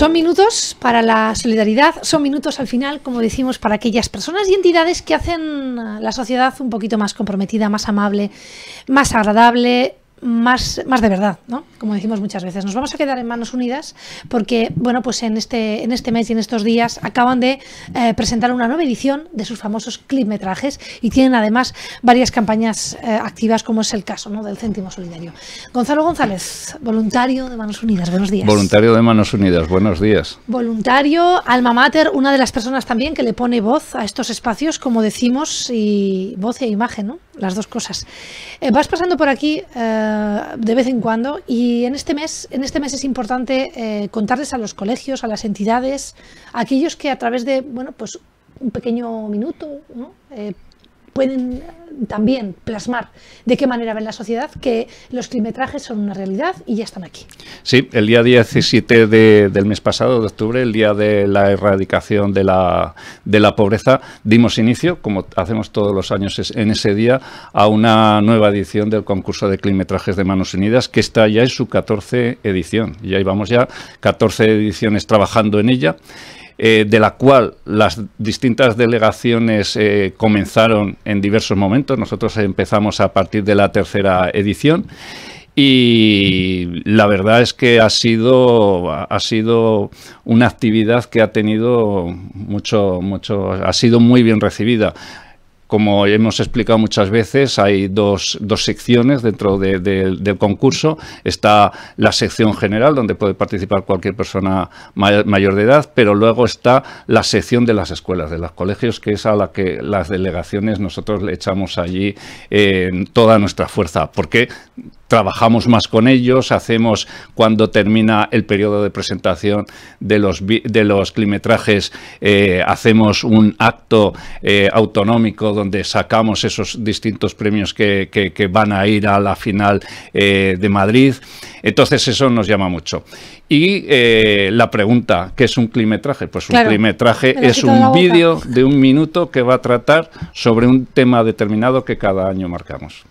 Son minutos para la solidaridad, son minutos al final, como decimos, para aquellas personas y entidades que hacen la sociedad un poquito más comprometida, más amable, más agradable, más, más de verdad, ¿no? Como decimos muchas veces. Nos vamos a quedar en manos unidas porque, bueno, pues en este, en este mes y en estos días acaban de eh, presentar una nueva edición de sus famosos clipmetrajes y tienen además varias campañas eh, activas, como es el caso ¿no? del céntimo solidario. Gonzalo González, voluntario de Manos Unidas, buenos días. Voluntario de Manos Unidas, buenos días. Voluntario, alma mater, una de las personas también que le pone voz a estos espacios, como decimos, y voz e imagen, ¿no? las dos cosas. Eh, vas pasando por aquí eh, de vez en cuando y en este mes, en este mes es importante eh, contarles a los colegios, a las entidades, a aquellos que a través de, bueno, pues un pequeño minuto, pueden eh, también plasmar de qué manera ven la sociedad que los climetrajes son una realidad y ya están aquí. Sí, el día 17 del mes pasado, de octubre, el día de la erradicación de la, de la pobreza, dimos inicio, como hacemos todos los años en ese día, a una nueva edición del concurso de climetrajes de Manos Unidas, que está ya en su 14 edición. Y ahí vamos ya, 14 ediciones trabajando en ella. Eh, de la cual las distintas delegaciones eh, comenzaron en diversos momentos. Nosotros empezamos a partir de la tercera edición. Y la verdad es que ha sido, ha sido una actividad que ha tenido mucho, mucho, ha sido muy bien recibida. Como hemos explicado muchas veces, hay dos, secciones dentro del concurso. Está la sección general, donde puede participar cualquier persona mayor de edad, pero luego está la sección de las escuelas, de los colegios, que es a la que las delegaciones nosotros le echamos allí eh, toda nuestra fuerza, porque trabajamos más con ellos, hacemos cuando termina el periodo de presentación de los, de los climetrajes, eh, hacemos un acto eh, autonómico donde sacamos esos distintos premios que, que, van a ir a la final eh, de Madrid. Entonces eso nos llama mucho. Y la pregunta, ¿qué es un climetraje? Pues un climetraje es un vídeo de un minuto que va a tratar sobre un tema determinado que cada año marcamos.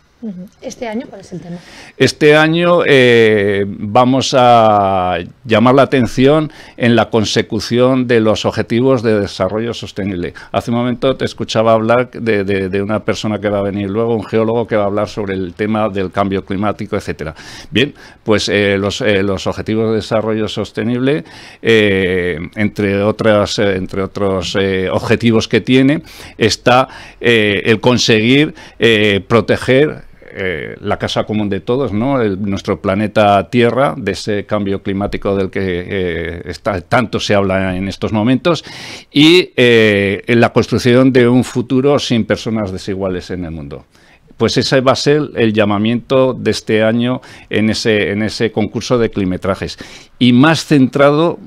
Este año, ¿cuál es el tema? Este año eh, vamos a llamar la atención en la consecución de los objetivos de desarrollo sostenible. Hace un momento te escuchaba hablar de, una persona que va a venir luego, un geólogo que va a hablar sobre el tema del cambio climático, etcétera. Bien, pues eh, los, eh, los, objetivos de desarrollo sostenible, entre, otras, entre otros objetivos que tiene, está el conseguir proteger eh, la casa común de todos, nuestro planeta Tierra, de ese cambio climático del que eh, tanto se habla en estos momentos, y eh, en la construcción de un futuro sin personas desiguales en el mundo pues ese va a ser el llamamiento de este año en ese, en ese concurso de climetrajes. Y más centrado,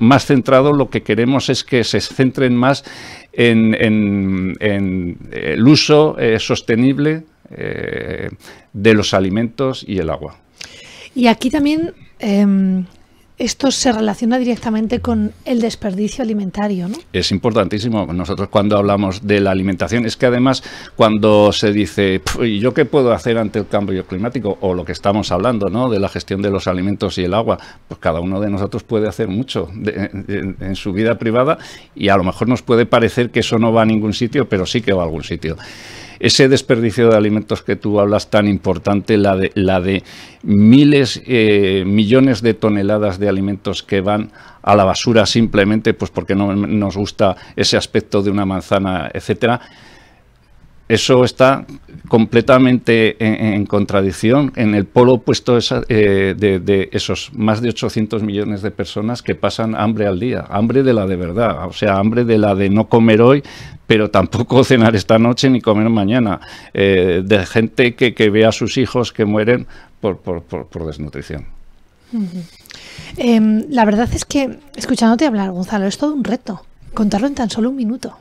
más centrado lo que queremos es que se centren más en, el uso sostenible eh, de los alimentos y el agua. Y aquí también em, esto se relaciona directamente con el desperdicio alimentario, ¿no? Es importantísimo. Nosotros cuando hablamos de la alimentación, es que además cuando se dice, yo qué puedo hacer ante el cambio climático? O lo que estamos hablando, ¿no? De la gestión de los alimentos y el agua. Pues cada uno de nosotros puede hacer mucho en su vida privada y a lo mejor nos puede parecer que eso no va a ningún sitio, pero sí que va a algún sitio ese desperdicio de alimentos que tú hablas tan importante, la de, la de miles, eh, millones de toneladas de alimentos que van a la basura simplemente pues porque no nos gusta ese aspecto de una manzana, etcétera eso está completamente en, contradicción en el polo opuesto de, eh, esos más de 800 millones de personas que pasan hambre al día, hambre de la de verdad, o sea, hambre de la de no comer hoy, pero tampoco cenar esta noche ni comer mañana, eh, de gente que, ve a sus hijos que mueren por, desnutrición. Em, la verdad es que, escuchándote hablar, Gonzalo, es todo un reto, contarlo en tan solo un minuto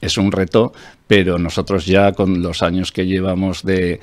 es un reto, pero nosotros ya con los años que llevamos de,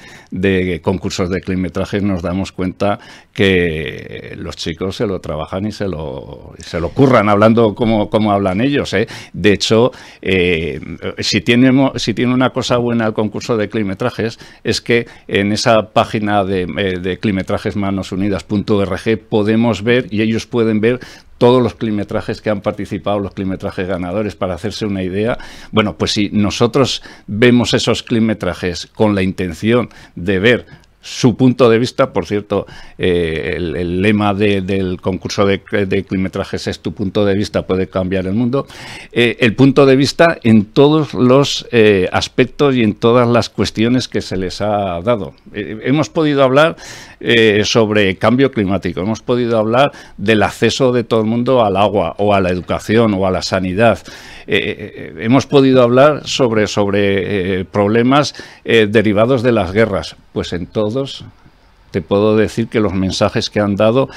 concursos de climetrajes nos damos cuenta que los chicos se lo trabajan y se lo, se lo curran hablando como, como hablan ellos. ¿eh? De hecho, eh, si, tiene, si tiene una cosa buena el concurso de climetrajes es que en esa página de, eh, de climetrajesmanosunidas.org podemos ver y ellos pueden ver todos los climetrajes que han participado, los climetrajes ganadores, para hacerse una idea. Bueno, pues si nosotros vemos esos climetrajes con la intención de ver su punto de vista. Por cierto, eh, el, lema del concurso de, de, climetrajes es tu punto de vista puede cambiar el mundo. Eh, el punto de vista en todos los eh, aspectos y en todas las cuestiones que se les ha dado. hemos podido hablar sobre cambio climático, hemos podido hablar del acceso de todo el mundo al agua o a la educación o a la sanidad. hemos podido hablar sobre, sobre problemas derivados de las guerras. Pues en todo te puedo decir que los mensajes que han dado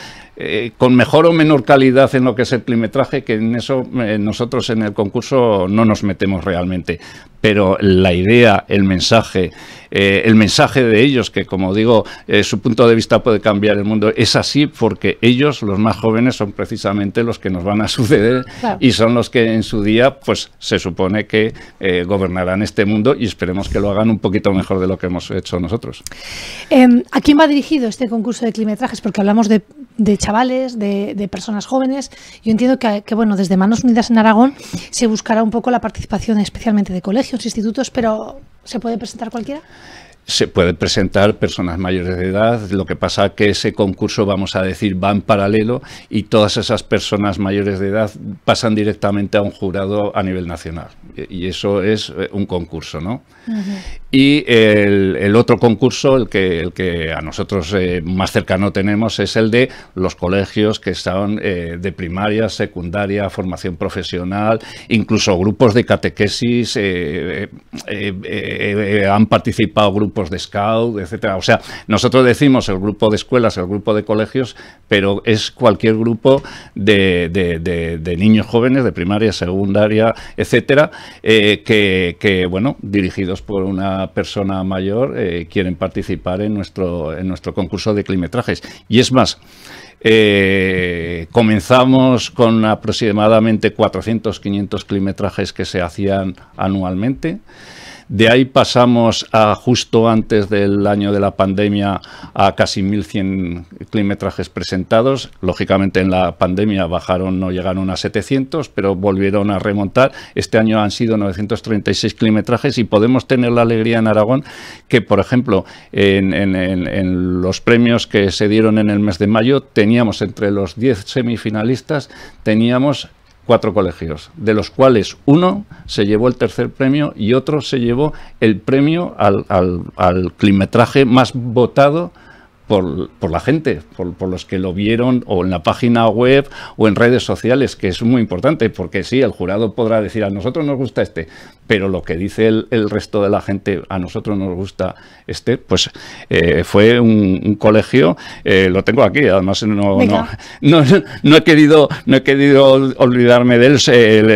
eh, con mejor o menor calidad en lo que es el climetraje, que en eso eh, nosotros en el concurso no nos metemos realmente. Pero la idea, el mensaje, eh, el mensaje de ellos, que como digo, su punto de vista puede cambiar el mundo, es así porque ellos, los más jóvenes, son precisamente los que nos van a suceder y son los que en su día, pues se supone que gobernarán este mundo y esperemos que lo hagan un poquito mejor de lo que hemos hecho nosotros. Em, ¿A quién va dirigido este concurso de climetrajes? Porque hablamos de, de de, personas jóvenes. Yo entiendo que, bueno, desde Manos Unidas en Aragón se buscará un poco la participación especialmente de colegios, institutos, pero ¿se puede presentar cualquiera? se pueden presentar personas mayores de edad, lo que pasa que ese concurso, vamos a decir, va en paralelo y todas esas personas mayores de edad pasan directamente a un jurado a nivel nacional. Y eso es eh, un concurso, ¿no? Y el, otro concurso, el que, el que a nosotros eh, más cercano tenemos, es el de los colegios que están eh, de primaria, secundaria, formación profesional, incluso grupos de catequesis, han participado grupos de scout, etcétera. O sea, nosotros decimos el grupo de escuelas, el grupo de colegios, pero es cualquier grupo de, niños jóvenes de primaria, secundaria, etcétera, eh, que, bueno, dirigidos por una persona mayor eh, quieren participar en nuestro, en nuestro concurso de climetrajes. Y es más, eh, comenzamos con aproximadamente 400-500 climetrajes que se hacían anualmente. De ahí pasamos a justo antes del año de la pandemia a casi 1.100 climetrajes presentados. Lógicamente en la pandemia bajaron, no llegaron a 700, pero volvieron a remontar. Este año han sido 936 climetrajes y podemos tener la alegría en Aragón que, por ejemplo, en, en los premios que se dieron en el mes de mayo teníamos entre los 10 semifinalistas, teníamos cuatro colegios, de los cuales uno se llevó el tercer premio y otro se llevó el premio al, al, climetraje más votado por, la gente, por, los que lo vieron o en la página web o en redes sociales, que es muy importante, porque sí, el jurado podrá decir a nosotros nos gusta este, pero lo que dice el, resto de la gente a nosotros nos gusta este, pues eh, fue un, colegio, eh, lo tengo aquí, además no, no, he querido, no he querido olvidarme de él,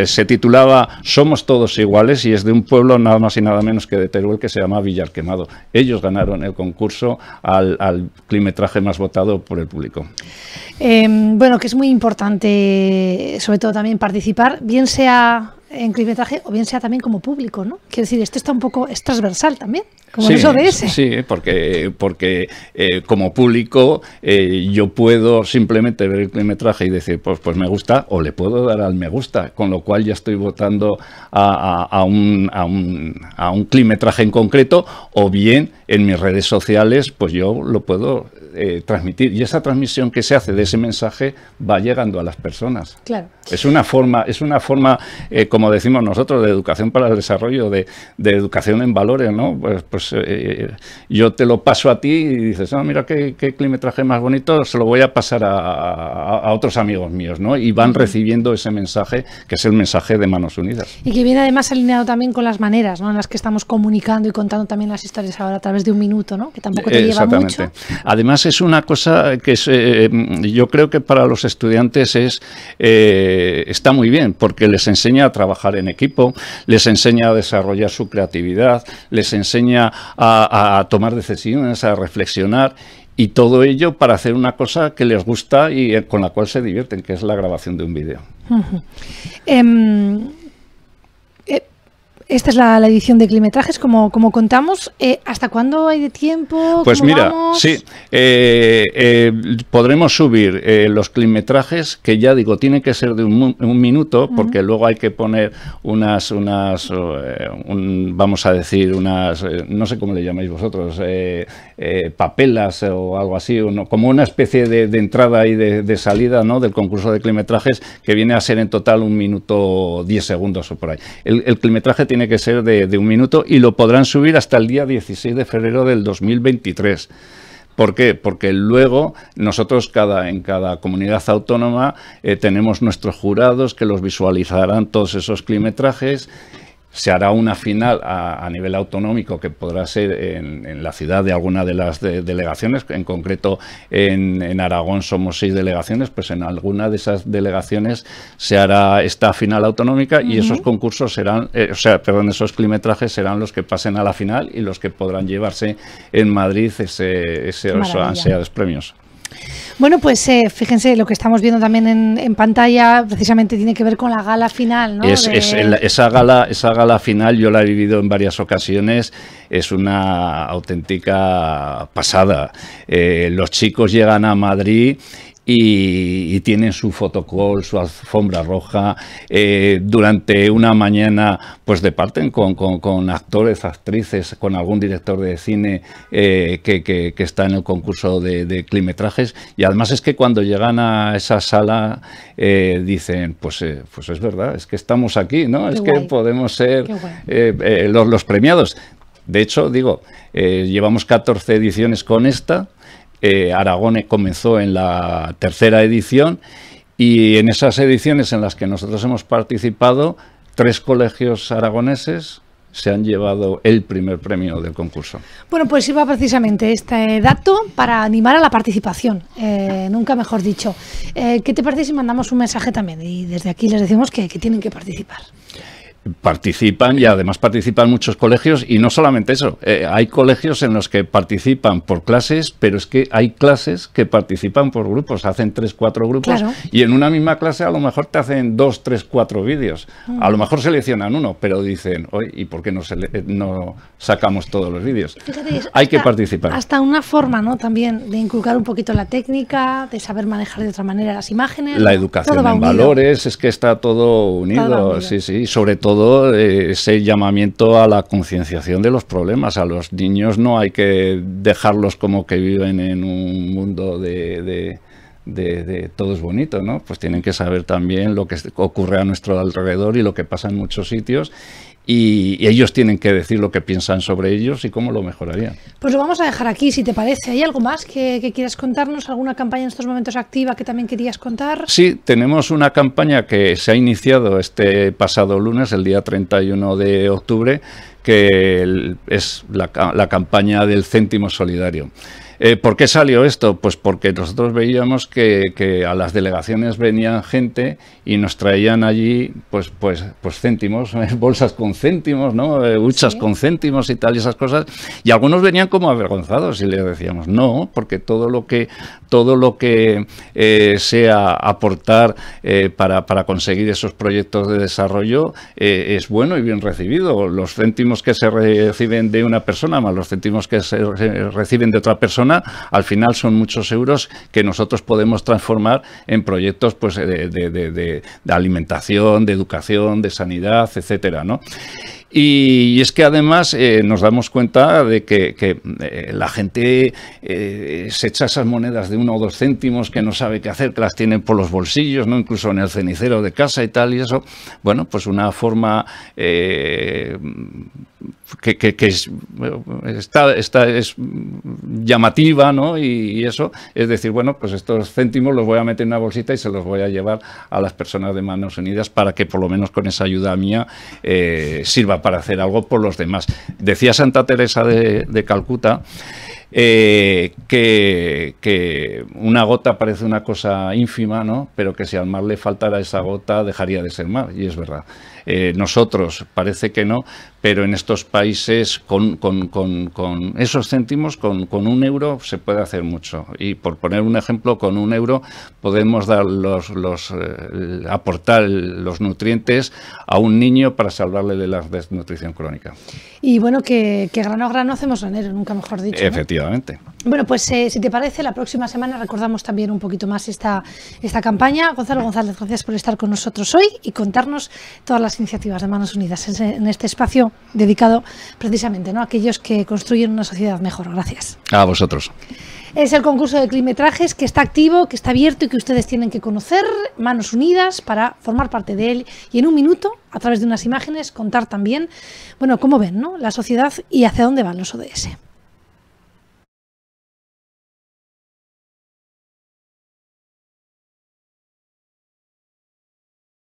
se, titulaba Somos todos iguales y es de un pueblo nada más y nada menos que de Teruel que se llama Villarquemado, Ellos ganaron el concurso al, al metraje más votado por el público. Em, bueno, que es muy importante, sobre todo también participar, bien sea en climetraje o bien sea también como público, ¿no? Quiero decir, esto está un poco es transversal también, como sí, eso de Sí, porque, porque eh, como público eh, yo puedo simplemente ver el climetraje y decir, pues, pues me gusta, o le puedo dar al me gusta, con lo cual ya estoy votando a, a, un, a, un, a un climetraje en concreto, o bien en mis redes sociales, pues yo lo puedo eh, transmitir. Y esa transmisión que se hace de ese mensaje va llegando a las personas. Claro. Es una forma, es una forma eh, como decimos nosotros, de educación para el desarrollo, de, educación en valores, ¿no? Pues, pues eh, yo te lo paso a ti y dices, ah, mira qué, qué climetraje más bonito, se lo voy a pasar a, otros amigos míos, ¿no? Y van recibiendo ese mensaje, que es el mensaje de Manos Unidas. Y que viene además alineado también con las maneras, En las que estamos comunicando y contando también las historias ahora a través de un minuto, ¿no? Que tampoco te lleva mucho. Además, es una cosa que eh, eh, yo creo que para los estudiantes es eh, está muy bien, porque les enseña a trabajar en equipo, les enseña a desarrollar su creatividad, les enseña a, tomar decisiones, a reflexionar y todo ello para hacer una cosa que les gusta y con la cual se divierten, que es la grabación de un vídeo. Esta es la, edición de Climetrajes, como, como contamos. Eh, ¿Hasta cuándo hay de tiempo? Pues mira, sí, eh, eh, podremos subir los climetrajes, que ya digo, tiene que ser de un, minuto, porque luego hay que poner unas, unas vamos a decir, unas, no sé cómo le llamáis vosotros, papelas o algo así, como una especie de, entrada y de, salida ¿no? del concurso de climetrajes, que viene a ser en total un minuto diez segundos o por ahí. El, el climetraje tiene que ser de, un minuto y lo podrán subir hasta el día 16 de febrero del 2023. ¿Por qué? Porque luego nosotros cada, en cada comunidad autónoma eh, tenemos nuestros jurados que los visualizarán todos esos climetrajes se hará una final a, nivel autonómico que podrá ser en, la ciudad de alguna de las delegaciones, en concreto en, Aragón somos seis delegaciones, pues en alguna de esas delegaciones se hará esta final autonómica y esos concursos serán, eh, o sea, perdón, esos climetrajes serán los que pasen a la final y los que podrán llevarse en Madrid ese, ese esos ansiados premios. Bueno, pues eh, fíjense, lo que estamos viendo también en, pantalla precisamente tiene que ver con la gala final, ¿no? Es, esa, gala, esa gala final yo la he vivido en varias ocasiones, es una auténtica pasada. Eh, los chicos llegan a Madrid y, tienen su fotocall, su alfombra roja. Eh, durante una mañana, pues departen con, actores, actrices, con algún director de cine eh, que, está en el concurso de, de, climetrajes. Y además es que cuando llegan a esa sala eh, dicen, pues, pues es verdad, es que estamos aquí, ¿no? es que podemos ser los, los, premiados. De hecho, digo, llevamos 14 ediciones con esta eh, comenzó en la tercera edición y en esas ediciones en las que nosotros hemos participado, tres colegios aragoneses se han llevado el primer premio del concurso. Bueno, pues iba precisamente este dato para animar a la participación, eh, nunca mejor dicho. Eh, ¿Qué te parece si mandamos un mensaje también? Y desde aquí les decimos que tienen que participar participan y además participan muchos colegios y no solamente eso, eh, hay colegios en los que participan por clases, pero es que hay clases que participan por grupos, hacen tres, cuatro grupos y en una misma clase a lo mejor te hacen dos, tres, cuatro vídeos, a lo mejor seleccionan uno, pero dicen, hoy ¿y por qué no, eh, no sacamos todos los vídeos? hay que participar. Hasta una forma, ¿no? También de inculcar un poquito la técnica, de saber manejar de otra manera las imágenes. La educación en valores, es que está todo unido. sí, sí, sobre todo todo eh, ese llamamiento a la concienciación de los problemas. A los niños no hay que dejarlos como que viven en un mundo de, de todo es bonito, ¿no? Pues tienen que saber también lo que ocurre a nuestro alrededor y lo que pasa en muchos sitios y, ellos tienen que decir lo que piensan sobre ellos y cómo lo mejorarían. Pues lo vamos a dejar aquí, si te parece. ¿Hay algo más que, quieras contarnos? ¿Alguna campaña en estos momentos activa que también querías contar? Sí, tenemos una campaña que se ha iniciado este pasado lunes, el día 31 de octubre, que es la, la campaña del céntimo solidario. Eh, ¿Por qué salió esto? Pues porque nosotros veíamos que, a las delegaciones venía gente y nos traían allí pues, pues, pues céntimos, eh, bolsas con céntimos, ¿no? Eh, huchas con céntimos y tal, y esas cosas. Y algunos venían como avergonzados y les decíamos, no, porque todo lo que, todo lo que sea aportar para, conseguir esos proyectos de desarrollo es bueno y bien recibido. Los céntimos que se reciben de una persona más los céntimos que se reciben de otra persona, al final son muchos euros que nosotros podemos transformar en proyectos pues, de, alimentación, de educación, de sanidad, etcétera, Y, es que además eh, nos damos cuenta de que, eh, la gente eh, se echa esas monedas de uno o dos céntimos que no sabe qué hacer, que las tienen por los bolsillos, ¿no? incluso en el cenicero de casa y tal, y eso, bueno, pues una forma que, es, está, llamativa, ¿no? Y, eso, es decir, bueno, pues estos céntimos los voy a meter en una bolsita y se los voy a llevar a las personas de Manos Unidas para que por lo menos con esa ayuda mía eh, sirva para hacer algo por los demás. Decía Santa Teresa de, Calcuta. Eh, que, que, una gota parece una cosa ínfima, ¿no? Pero que si al mar le faltara esa gota, dejaría de ser mar, y es verdad. Eh, nosotros parece que no, pero en estos países con, esos céntimos, con, un euro, se puede hacer mucho. Y por poner un ejemplo, con un euro podemos dar los, eh, aportar los nutrientes a un niño para salvarle de la desnutrición crónica. Y bueno, que, que grano grano hacemos enero, nunca mejor dicho. Efectivamente. Bueno, pues eh, si te parece, la próxima semana recordamos también un poquito más esta, campaña. Gonzalo González, gracias por estar con nosotros hoy y contarnos todas las iniciativas de Manos Unidas en, este espacio dedicado precisamente ¿no? a aquellos que construyen una sociedad mejor. Gracias. A vosotros. Es el concurso de climetrajes que está activo, que está abierto y que ustedes tienen que conocer, manos unidas, para formar parte de él. Y en un minuto, a través de unas imágenes, contar también, bueno, cómo ven ¿no? la sociedad y hacia dónde van los ODS.